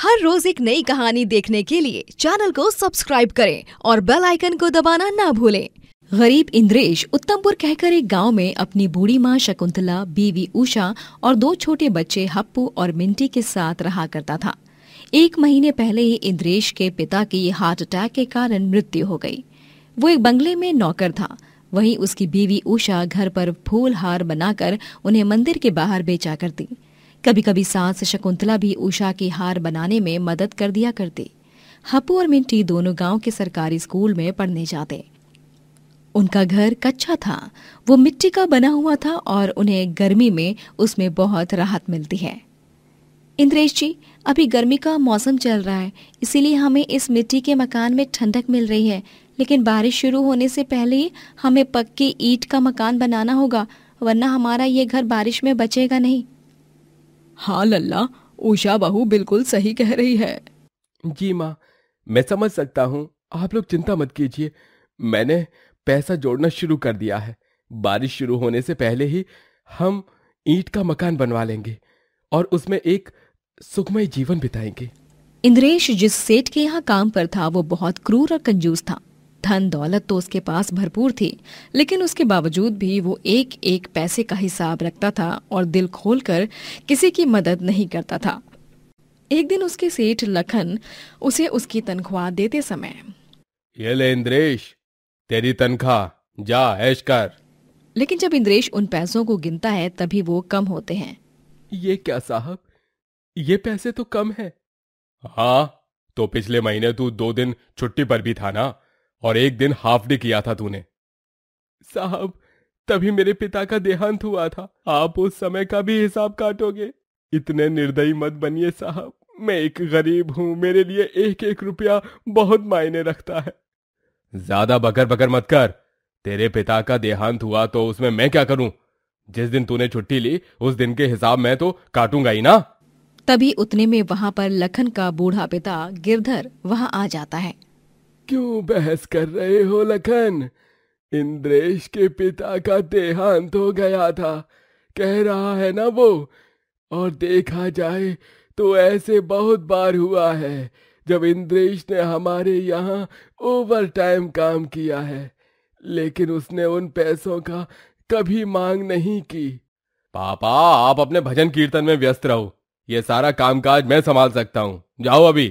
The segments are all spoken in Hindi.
हर रोज एक नई कहानी देखने के लिए चैनल को सब्सक्राइब करें और बेल आइकन को दबाना ना भूलें गरीब इंद्रेश उत्तमपुर कहकर एक गांव में अपनी बूढ़ी माँ शकुंतला बीवी उषा और दो छोटे बच्चे हप्पू और मिंटी के साथ रहा करता था एक महीने पहले ही इंद्रेश के पिता की हार्ट अटैक के कारण मृत्यु हो गई वो एक बंगले में नौकर था वहीं उसकी बीवी उषा घर पर फूल हार बनाकर उन्हें मंदिर के बाहर बेचा करती कभी कभी सास शकुंतला भी उषा की हार बनाने में मदद कर दिया करती हपू और मिंटी दोनों गांव के सरकारी स्कूल में पढ़ने जाते उनका घर कच्चा था वो मिट्टी का बना हुआ था और उन्हें गर्मी में उसमें बहुत राहत मिलती है इंद्रेश जी अभी गर्मी का मौसम चल रहा है इसीलिए हमें इस मिट्टी के मकान में ठंडक मिल रही है लेकिन बारिश शुरू होने से पहले ही हमें पक्के ईट का मकान बनाना होगा वरना हमारा ये घर बारिश में बचेगा नहीं हाँ लल्ला उषा बहू बिल्कुल सही कह रही है जी माँ मैं समझ सकता हूँ आप लोग चिंता मत कीजिए मैंने पैसा जोड़ना शुरू कर दिया है बारिश शुरू होने से पहले ही हम ईंट का मकान बनवा लेंगे और उसमें एक सुखमय जीवन बिताएंगे इंद्रेश जिस सेठ के यहाँ काम पर था वो बहुत क्रूर और कंजूस था धन दौलत तो उसके पास भरपूर थी लेकिन उसके बावजूद भी वो एक एक पैसे का हिसाब रखता था और दिल खोलकर किसी की मदद नहीं करता था एक दिन उसके सेठ लखन उसे उसकी तनख्वाह देते समय ये ले इंद्रेश तेरी तनख्वाह जा ऐश कर लेकिन जब इंद्रेश उन पैसों को गिनता है तभी वो कम होते हैं ये क्या साहब ये पैसे तो कम है हाँ तो पिछले महीने तू दो दिन छुट्टी पर भी था ना और एक दिन हाफ डे किया था तूने साहब तभी मेरे पिता का देहांत हुआ था आप उस समय का भी हिसाब काटोगे इतने निर्दयी मत बनिए साहब मैं एक गरीब हूं मेरे लिए एक एक रुपया बहुत मायने रखता है ज्यादा बकर बकर मत कर तेरे पिता का देहांत हुआ तो उसमें मैं क्या करूं जिस दिन तूने छुट्टी ली उस दिन के हिसाब में तो काटूंगा ही ना तभी उतने में वहां पर लखन का बूढ़ा पिता गिरधर वहां आ जाता है क्यों बहस कर रहे हो लखन इंद्रेश के पिता का देहांत हो गया था कह रहा है ना वो और देखा जाए तो ऐसे बहुत बार हुआ है जब इंद्रेश ने हमारे यहाँ ओवर टाइम काम किया है लेकिन उसने उन पैसों का कभी मांग नहीं की पापा आप अपने भजन कीर्तन में व्यस्त रहो ये सारा कामकाज मैं संभाल सकता हूँ जाओ अभी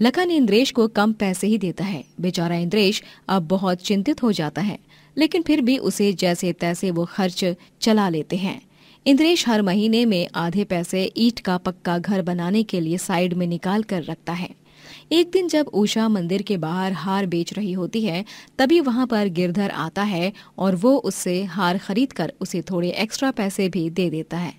लखन इंद्रेश को कम पैसे ही देता है बेचारा इंद्रेश अब बहुत चिंतित हो जाता है लेकिन फिर भी उसे जैसे तैसे वो खर्च चला लेते हैं इंद्रेश हर महीने में आधे पैसे ईट का पक्का घर बनाने के लिए साइड में निकाल कर रखता है एक दिन जब उषा मंदिर के बाहर हार बेच रही होती है तभी वहां पर गिरधर आता है और वो उससे हार खरीद कर उसे थोड़े एक्स्ट्रा पैसे भी दे देता है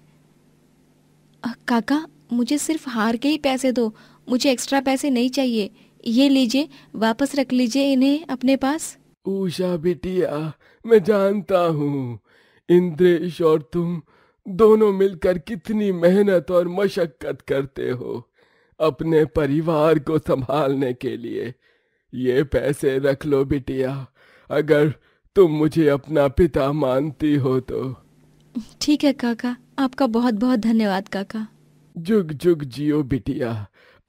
काका मुझे सिर्फ हार के ही पैसे दो मुझे एक्स्ट्रा पैसे नहीं चाहिए ये लीजिए वापस रख लीजिए इन्हें अपने पास उषा बिटिया मैं जानता हूँ इंद्रेश और तुम दोनों मिलकर कितनी मेहनत और मशक्कत करते हो अपने परिवार को संभालने के लिए ये पैसे रख लो बिटिया अगर तुम मुझे अपना पिता मानती हो तो ठीक है काका आपका बहुत बहुत धन्यवाद काका जुग जुग जियो बिटिया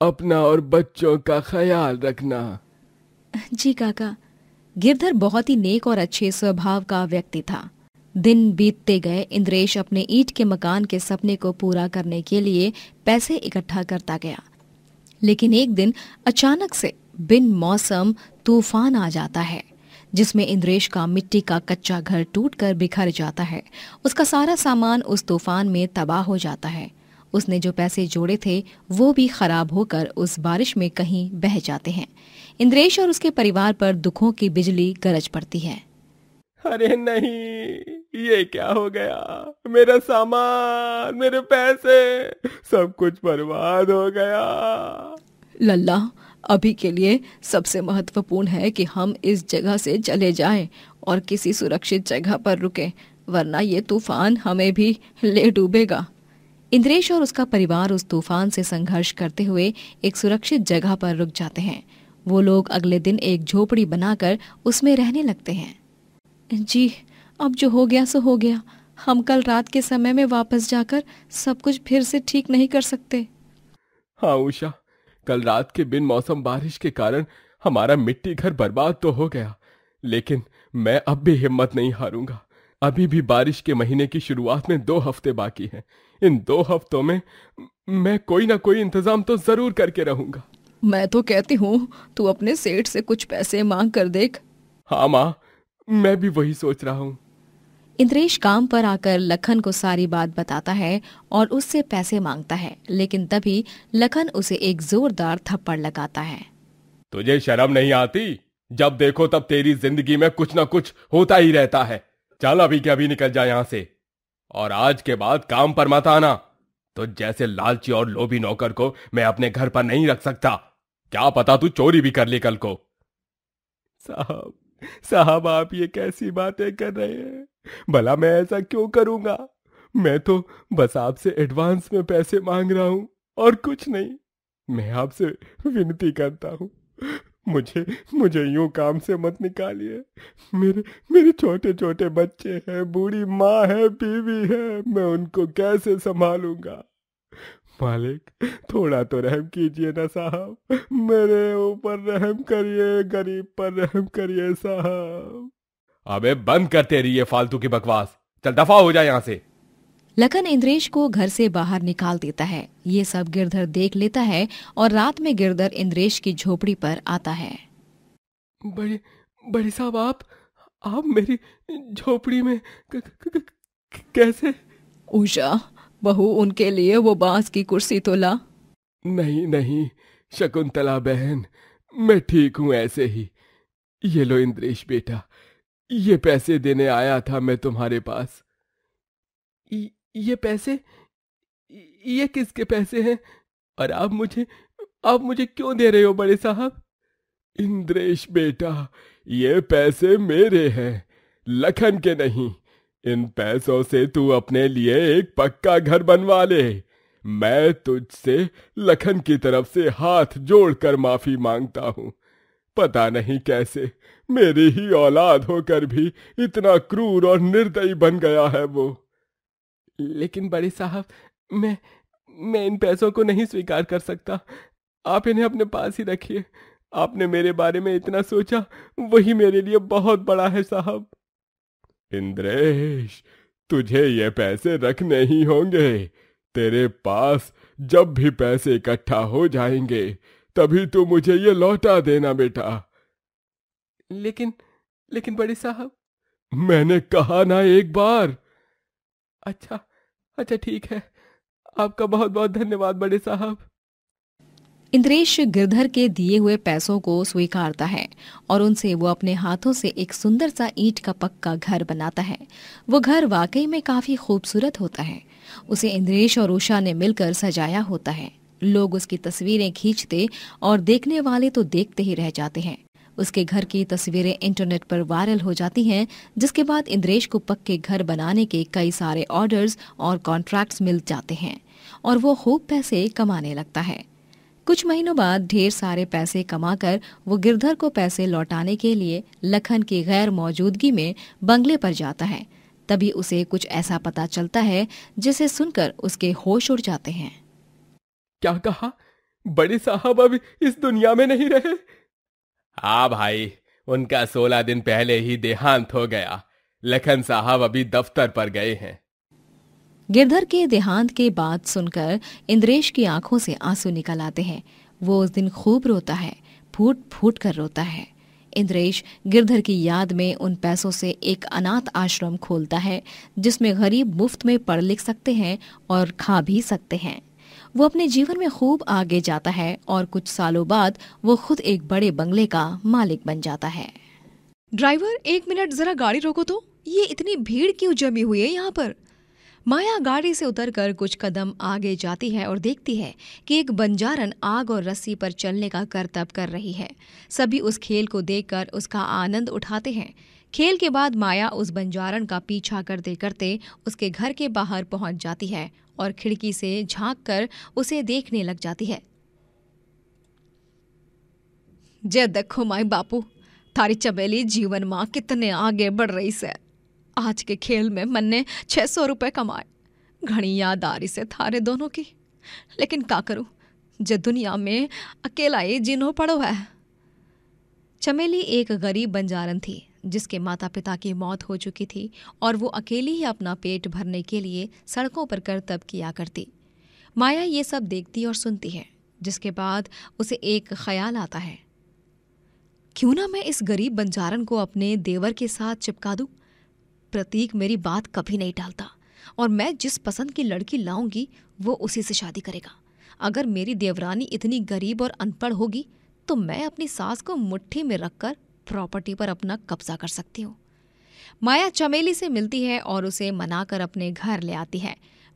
अपना और बच्चों का ख्याल रखना जी काका गिरधर बहुत ही नेक और अच्छे स्वभाव का व्यक्ति था दिन बीतते गए इंद्रेश अपने ईट के मकान के सपने को पूरा करने के लिए पैसे इकट्ठा करता गया लेकिन एक दिन अचानक से बिन मौसम तूफान आ जाता है जिसमें इंद्रेश का मिट्टी का कच्चा घर टूटकर बिखर जाता है उसका सारा सामान उस तूफान में तबाह हो जाता है उसने जो पैसे जोड़े थे वो भी खराब होकर उस बारिश में कहीं बह जाते हैं इंद्रेश और उसके परिवार पर दुखों की बिजली गरज पड़ती है अरे नहीं ये क्या हो गया मेरा सामान मेरे पैसे सब कुछ बर्बाद हो गया लल्ला अभी के लिए सबसे महत्वपूर्ण है कि हम इस जगह से चले जाएं और किसी सुरक्षित जगह पर रुकें वरना ये तूफान हमें भी ले डूबेगा इंद्रेश और उसका परिवार उस तूफान से संघर्ष करते हुए एक सुरक्षित जगह पर रुक जाते हैं वो लोग अगले दिन एक झोपड़ी बनाकर उसमें रहने लगते हैं जी अब जो हो गया सो हो गया हम कल रात के समय में वापस जाकर सब कुछ फिर से ठीक नहीं कर सकते हाँ उषा कल रात के बिन मौसम बारिश के कारण हमारा मिट्टी घर बर्बाद तो हो गया लेकिन मैं अब भी हिम्मत नहीं हारूंगा अभी भी बारिश के महीने की शुरुआत में दो हफ्ते बाकी हैं इन दो हफ्तों में मैं कोई ना कोई इंतजाम तो जरूर करके रहूंगा मैं तो कहती हूँ तू अपने सेठ से कुछ पैसे मांग कर देख हाँ माँ मैं भी वही सोच रहा हूँ इंद्रेश काम पर आकर लखन को सारी बात बताता है और उससे पैसे मांगता है लेकिन तभी लखन उसे एक जोरदार थप्पड़ लगाता है तुझे शर्म नहीं आती जब देखो तब तेरी जिंदगी में कुछ ना कुछ होता ही रहता है चल अभी के अभी निकल जा यहां से और आज के बाद काम पर मत आना तो जैसे लालची और लोभी नौकर को मैं अपने घर पर नहीं रख सकता क्या पता तू चोरी भी कर ले कल को साहब साहब आप ये कैसी बातें कर रहे हैं भला मैं ऐसा क्यों करूंगा मैं तो बस आपसे एडवांस में पैसे मांग रहा हूं और कुछ नहीं मैं आपसे विनती करता हूं मुझे मुझे यूं काम से मत निकालिए मेरे मेरे छोटे छोटे बच्चे हैं बूढ़ी माँ है बीवी है मैं उनको कैसे संभालूंगा मालिक थोड़ा तो रहम कीजिए ना साहब मेरे ऊपर रहम करिए गरीब पर रहम करिए साहब अबे बंद करते रहिए फालतू की बकवास चल दफा हो जाए यहाँ से लखन इंद्रेश को घर से बाहर निकाल देता है ये सब गिरधर देख लेता है और रात में गिरधर इंद्रेश की झोपड़ी पर आता है बड़े बड़े साहब आप आप मेरी झोपड़ी में क, क, क, कैसे उषा बहू उनके लिए वो बांस की कुर्सी तो ला नहीं नहीं शकुंतला बहन मैं ठीक हूँ ऐसे ही ये लो इंद्रेश बेटा ये पैसे देने आया था मैं तुम्हारे पास ये पैसे ये किसके पैसे हैं और आप मुझे आप मुझे क्यों दे रहे हो बड़े साहब इंद्रेश बेटा ये पैसे मेरे हैं लखन के नहीं इन पैसों से तू अपने लिए एक पक्का घर बनवा ले मैं तुझसे लखन की तरफ से हाथ जोड़कर माफी मांगता हूं पता नहीं कैसे मेरी ही औलाद होकर भी इतना क्रूर और निर्दयी बन गया है वो लेकिन बड़े साहब मैं मैं इन पैसों को नहीं स्वीकार कर सकता आप इन्हें अपने पास ही रखिए आपने मेरे बारे में इतना सोचा वही मेरे लिए बहुत बड़ा है साहब इंद्रेश तुझे ये पैसे रखने ही होंगे तेरे पास जब भी पैसे इकट्ठा हो जाएंगे तभी तू तो मुझे ये लौटा देना बेटा लेकिन लेकिन बड़े साहब मैंने कहा ना एक बार अच्छा अच्छा ठीक है आपका बहुत बहुत धन्यवाद बड़े साहब इंद्रेश गिरधर के दिए हुए पैसों को स्वीकारता है और उनसे वो अपने हाथों से एक सुंदर सा ईंट का पक्का घर बनाता है वो घर वाकई में काफ़ी खूबसूरत होता है उसे इंद्रेश और उषा ने मिलकर सजाया होता है लोग उसकी तस्वीरें खींचते और देखने वाले तो देखते ही रह जाते हैं उसके घर की तस्वीरें इंटरनेट पर वायरल हो जाती हैं जिसके बाद इंद्रेश को पक्के घर बनाने के कई सारे ऑर्डर्स और कॉन्ट्रैक्ट्स मिल जाते हैं और वो खूब पैसे कमाने लगता है कुछ महीनों बाद ढेर सारे पैसे कमाकर वो गिरधर को पैसे लौटाने के लिए लखन की गैर मौजूदगी में बंगले पर जाता है तभी उसे कुछ ऐसा पता चलता है जिसे सुनकर उसके होश उड़ जाते हैं क्या कहा बड़े साहब अब इस दुनिया में नहीं रहे हा भाई उनका सोलह दिन पहले ही देहांत हो गया लखन साहब अभी दफ्तर पर गए हैं गिरधर के देहांत के बाद सुनकर इंद्रेश की आंखों से आंसू निकल आते हैं वो उस दिन खूब रोता है फूट फूट कर रोता है इंद्रेश गिरधर की याद में उन पैसों से एक अनाथ आश्रम खोलता है जिसमें गरीब मुफ्त में पढ़ लिख सकते हैं और खा भी सकते हैं वो अपने जीवन में खूब आगे जाता है और कुछ सालों बाद वो खुद एक बड़े बंगले का मालिक बन जाता है ड्राइवर एक मिनट जरा गाड़ी रोको तो ये इतनी भीड़ क्यों जमी हुई है यहाँ पर माया गाड़ी से उतरकर कुछ कदम आगे जाती है और देखती है कि एक बंजारन आग और रस्सी पर चलने का करतब कर रही है सभी उस खेल को देखकर उसका आनंद उठाते हैं खेल के बाद माया उस बंजारन का पीछा करते करते उसके घर के बाहर पहुंच जाती है और खिड़की से झांक कर उसे देखने लग जाती है जय देखो माए बापू थारी चबेली जीवन माँ कितने आगे बढ़ रही से आज के खेल में मन ने छः सौ रुपये कमाए घड़ी याद आ रही से थारे दोनों की लेकिन का करूँ जब दुनिया में अकेला ही जिन्हों पड़ो है चमेली एक गरीब बंजारन थी जिसके माता पिता की मौत हो चुकी थी और वो अकेली ही अपना पेट भरने के लिए सड़कों पर कर्तव्य किया करती माया ये सब देखती और सुनती है जिसके बाद उसे एक ख्याल आता है क्यों ना मैं इस गरीब बंजारन को अपने देवर के साथ चिपका दूं? प्रतीक मेरी बात कभी नहीं टालता और मैं जिस पसंद की लड़की लाऊंगी वो उसी से शादी करेगा अगर मेरी देवरानी इतनी गरीब और अनपढ़ होगी तो मैं अपनी सास को मुट्ठी में रखकर प्रॉपर्टी पर अपना कब्जा कर सकती हो माया चमेली से मिलती है और उसे मनाकर अपने घर ले आती है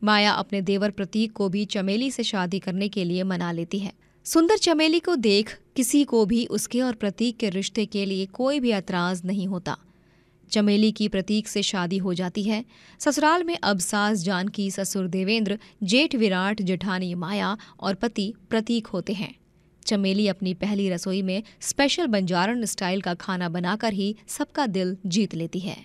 माया अपने देवर प्रतीक को भी चमेली से शादी करने के लिए मना लेती है सुंदर चमेली को देख किसी को भी उसके और प्रतीक के रिश्ते के लिए कोई भी एतराज नहीं होता चमेली की प्रतीक से शादी हो जाती है ससुराल में अब सास जानकी ससुर देवेंद्र जेठ विराट जेठानी माया और पति प्रतीक होते हैं चमेली अपनी पहली रसोई में स्पेशल बंजारन स्टाइल का खाना बनाकर ही सबका दिल जीत लेती है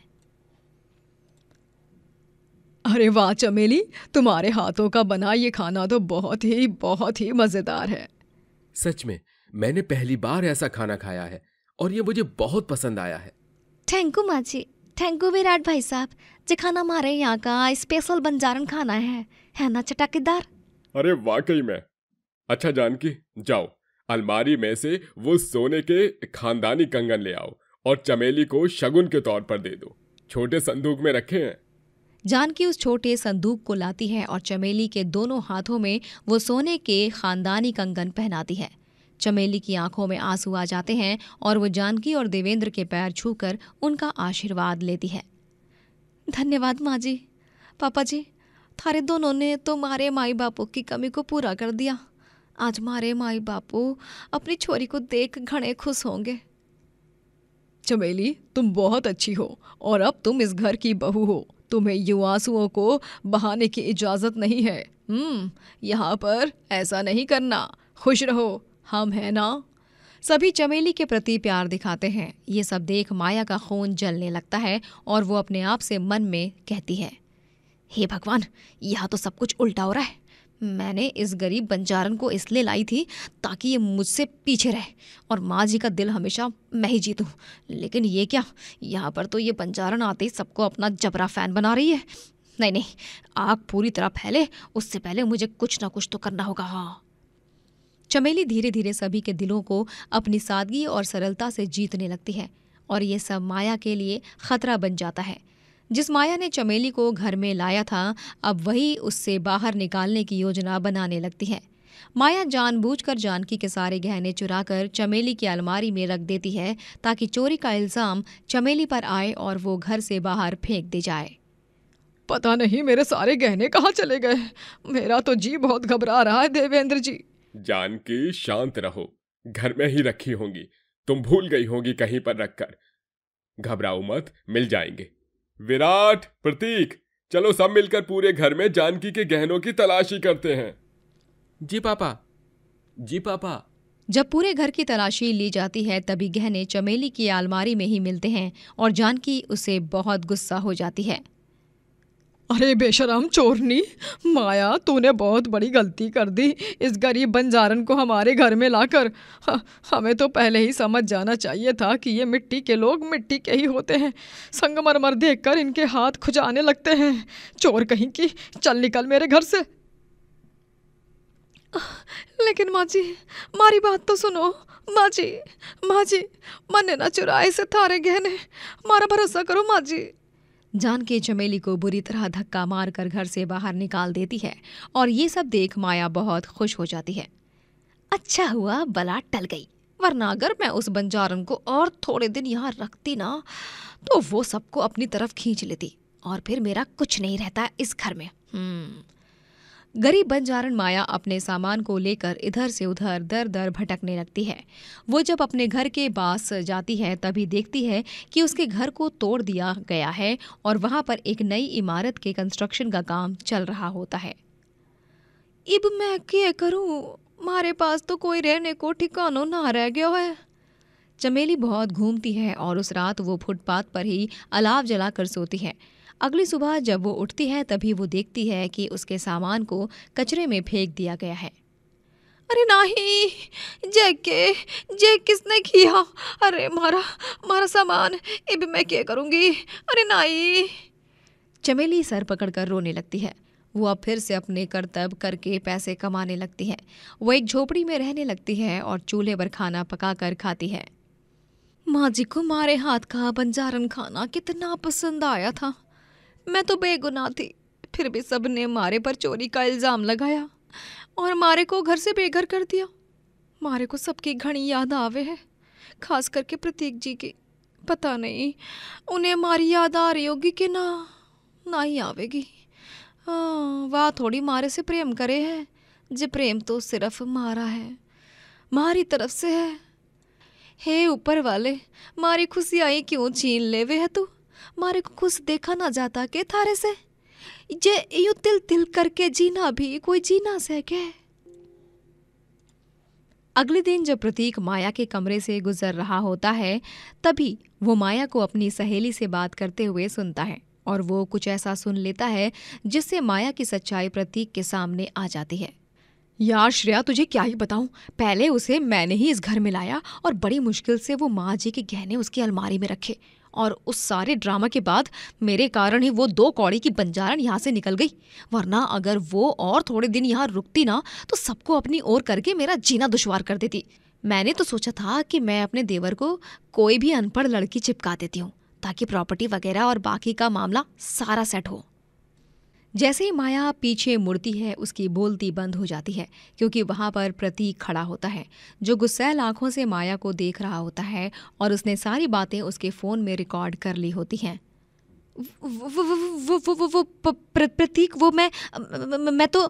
अरे वाह चमेली तुम्हारे हाथों का बना ये खाना तो बहुत ही बहुत ही मजेदार है सच में मैंने पहली बार ऐसा खाना खाया है और ये मुझे बहुत पसंद आया है थैंक यू माजी थैंक यू विराट भाई साहब जो खाना हमारे यहाँ का स्पेशल बंजारन खाना है है ना चटाकेदार अरे वाकई में अच्छा जानकी जाओ अलमारी में से वो सोने के खानदानी कंगन ले आओ और चमेली को शगुन के तौर पर दे दो छोटे संदूक में रखे हैं जानकी उस छोटे संदूक को लाती है और चमेली के दोनों हाथों में वो सोने के खानदानी कंगन पहनाती है चमेली की आंखों में आंसू आ जाते हैं और वो जानकी और देवेंद्र के पैर छूकर उनका आशीर्वाद लेती है धन्यवाद माँ जी पापा जी थारे दोनों ने तो मारे माई बापों की कमी को पूरा कर दिया आज मारे माई बापू अपनी छोरी को देख घने खुश होंगे चमेली तुम बहुत अच्छी हो और अब तुम इस घर की बहू हो तुम्हें युवासुओं आंसुओं को बहाने की इजाज़त नहीं है हम्म यहाँ पर ऐसा नहीं करना खुश रहो हम हैं ना सभी चमेली के प्रति प्यार दिखाते हैं ये सब देख माया का खून जलने लगता है और वो अपने आप से मन में कहती है हे भगवान यह तो सब कुछ उल्टा हो रहा है मैंने इस गरीब बंजारन को इसलिए लाई थी ताकि ये मुझसे पीछे रहे और माँ जी का दिल हमेशा मैं ही जीतूँ लेकिन ये क्या यहाँ पर तो ये बंजारन आते ही सबको अपना जबरा फैन बना रही है नहीं नहीं आग पूरी तरह फैले उससे पहले मुझे कुछ ना कुछ तो करना होगा हाँ चमेली धीरे धीरे सभी के दिलों को अपनी सादगी और सरलता से जीतने लगती है और ये सब माया के लिए खतरा बन जाता है जिस माया ने चमेली को घर में लाया था अब वही उससे बाहर निकालने की योजना बनाने लगती है माया जानबूझकर जानकी के सारे गहने चुराकर चमेली की अलमारी में रख देती है ताकि चोरी का इल्ज़ाम चमेली पर आए और वो घर से बाहर फेंक दी जाए पता नहीं मेरे सारे गहने कहाँ चले गए मेरा तो जी बहुत घबरा रहा है देवेंद्र जी जानकी शांत रहो घर में ही रखी होंगी तुम भूल गई होगी कहीं पर रखकर घबराओ मत मिल जाएंगे विराट प्रतीक चलो सब मिलकर पूरे घर में जानकी के गहनों की तलाशी करते हैं जी पापा जी पापा जब पूरे घर की तलाशी ली जाती है तभी गहने चमेली की आलमारी में ही मिलते हैं और जानकी उसे बहुत गुस्सा हो जाती है अरे बेशरम चोरनी माया तूने बहुत बड़ी गलती कर दी इस गरीब बंजारन को हमारे घर में लाकर हमें तो पहले ही समझ जाना चाहिए था कि ये मिट्टी के लोग मिट्टी के ही होते हैं संगमरमर देखकर इनके हाथ खुजाने लगते हैं चोर कहीं की चल निकल मेरे घर से लेकिन माँ जी मारी बात तो सुनो माँ जी माँ जी मन ना चुराए से थारे गहने मारा भरोसा करो माँ जी जान के चमेली को बुरी तरह धक्का मार कर घर से बाहर निकाल देती है और ये सब देख माया बहुत खुश हो जाती है अच्छा हुआ बला टल गई वरना अगर मैं उस बंजारन को और थोड़े दिन यहाँ रखती ना तो वो सबको अपनी तरफ खींच लेती और फिर मेरा कुछ नहीं रहता इस घर में हम्म। गरीब बंजारण माया अपने सामान को लेकर इधर से उधर दर दर भटकने लगती है वो जब अपने घर के पास जाती है तभी देखती है कि उसके घर को तोड़ दिया गया है और वहाँ पर एक नई इमारत के कंस्ट्रक्शन का काम चल रहा होता है इब मैं क्या करूँ मारे पास तो कोई रहने को ठिकानो ना रह गया है चमेली बहुत घूमती है और उस रात वो फुटपाथ पर ही अलाव जलाकर सोती है अगली सुबह जब वो उठती है तभी वो देखती है कि उसके सामान को कचरे में फेंक दिया गया है अरे नहीं जैक के किसने किया अरे मारा मारा सामान अब मैं क्या करूँगी अरे नहीं चमेली सर पकड़कर रोने लगती है वो अब फिर से अपने करतब करके पैसे कमाने लगती है वो एक झोपड़ी में रहने लगती है और चूल्हे पर खाना पकाकर खाती है माँ जी को मारे हाथ का बंजारन खाना कितना पसंद आया था मैं तो बेगुनाह थी फिर भी सब ने मारे पर चोरी का इल्ज़ाम लगाया और मारे को घर से बेघर कर दिया मारे को सबकी घनी याद आवे है खास करके प्रतीक जी की पता नहीं उन्हें मारी याद आ रही होगी कि ना ना ही आवेगी हाँ, वाह थोड़ी मारे से प्रेम करे है जे प्रेम तो सिर्फ मारा है मारी तरफ से है हे ऊपर वाले मारी खुशी आई क्यों छीन लेवे है तू मारे को खुश देखा ना जाता के थारे से जे यू तिल तिल करके जीना भी कोई जीना से के अगले दिन जब प्रतीक माया के कमरे से गुजर रहा होता है तभी वो माया को अपनी सहेली से बात करते हुए सुनता है और वो कुछ ऐसा सुन लेता है जिससे माया की सच्चाई प्रतीक के सामने आ जाती है यार श्रेया तुझे क्या ही बताऊं पहले उसे मैंने ही इस घर में लाया और बड़ी मुश्किल से वो माँ जी के गहने उसकी अलमारी में रखे और उस सारे ड्रामा के बाद मेरे कारण ही वो दो कौड़ी की बंजारन यहाँ से निकल गई वरना अगर वो और थोड़े दिन यहाँ रुकती ना तो सबको अपनी ओर करके मेरा जीना दुशवार कर देती मैंने तो सोचा था कि मैं अपने देवर को कोई भी अनपढ़ लड़की चिपका देती हूँ ताकि प्रॉपर्टी वगैरह और बाकी का मामला सारा सेट हो जैसे ही माया पीछे मुड़ती है उसकी बोलती बंद हो जाती है क्योंकि वहां पर प्रतीक खड़ा होता है जो गुस्सैल आंखों से माया को देख रहा होता है और उसने सारी बातें उसके फ़ोन में रिकॉर्ड कर ली होती हैं वो वो वो वो प्रतीक वो मैं मैं तो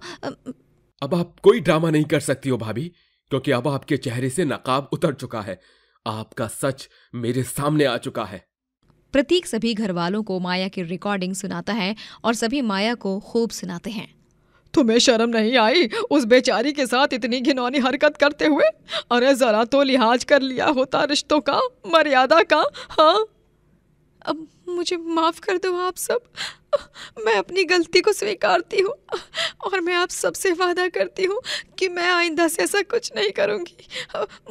अब आप कोई ड्रामा नहीं कर सकती हो भाभी क्योंकि अब आपके चेहरे से नकाब उतर चुका है आपका सच मेरे सामने आ चुका है प्रतीक सभी घर वालों को माया की रिकॉर्डिंग सुनाता है और सभी माया को खूब सुनाते हैं तुम्हें शर्म नहीं आई उस बेचारी के साथ इतनी घिनौनी हरकत करते हुए अरे जरा तो लिहाज कर लिया होता रिश्तों का मर्यादा का हाँ अब मुझे माफ कर दो आप सब मैं अपनी गलती को स्वीकारती हूँ और मैं आप सबसे वादा करती हूँ कि मैं आइंदा से ऐसा कुछ नहीं करूँगी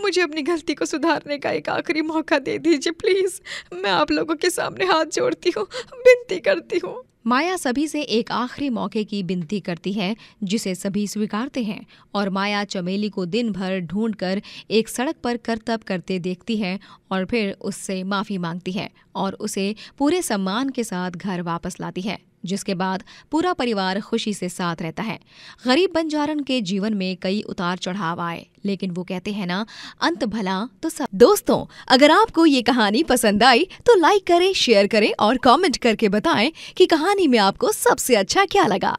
मुझे अपनी गलती को सुधारने का एक आखिरी मौका दे दीजिए प्लीज़ मैं आप लोगों के सामने हाथ जोड़ती हूँ बिनती करती हूँ माया सभी से एक आखिरी मौके की बिनती करती है जिसे सभी स्वीकारते हैं और माया चमेली को दिन भर ढूंढकर एक सड़क पर करतब करते देखती है और फिर उससे माफ़ी मांगती है और उसे पूरे सम्मान के साथ घर वापस लाती है जिसके बाद पूरा परिवार खुशी से साथ रहता है गरीब बंजारन के जीवन में कई उतार चढ़ाव आए लेकिन वो कहते हैं ना अंत भला तो सब दोस्तों अगर आपको ये कहानी पसंद आई तो लाइक करें शेयर करें और कमेंट करके बताएं कि कहानी में आपको सबसे अच्छा क्या लगा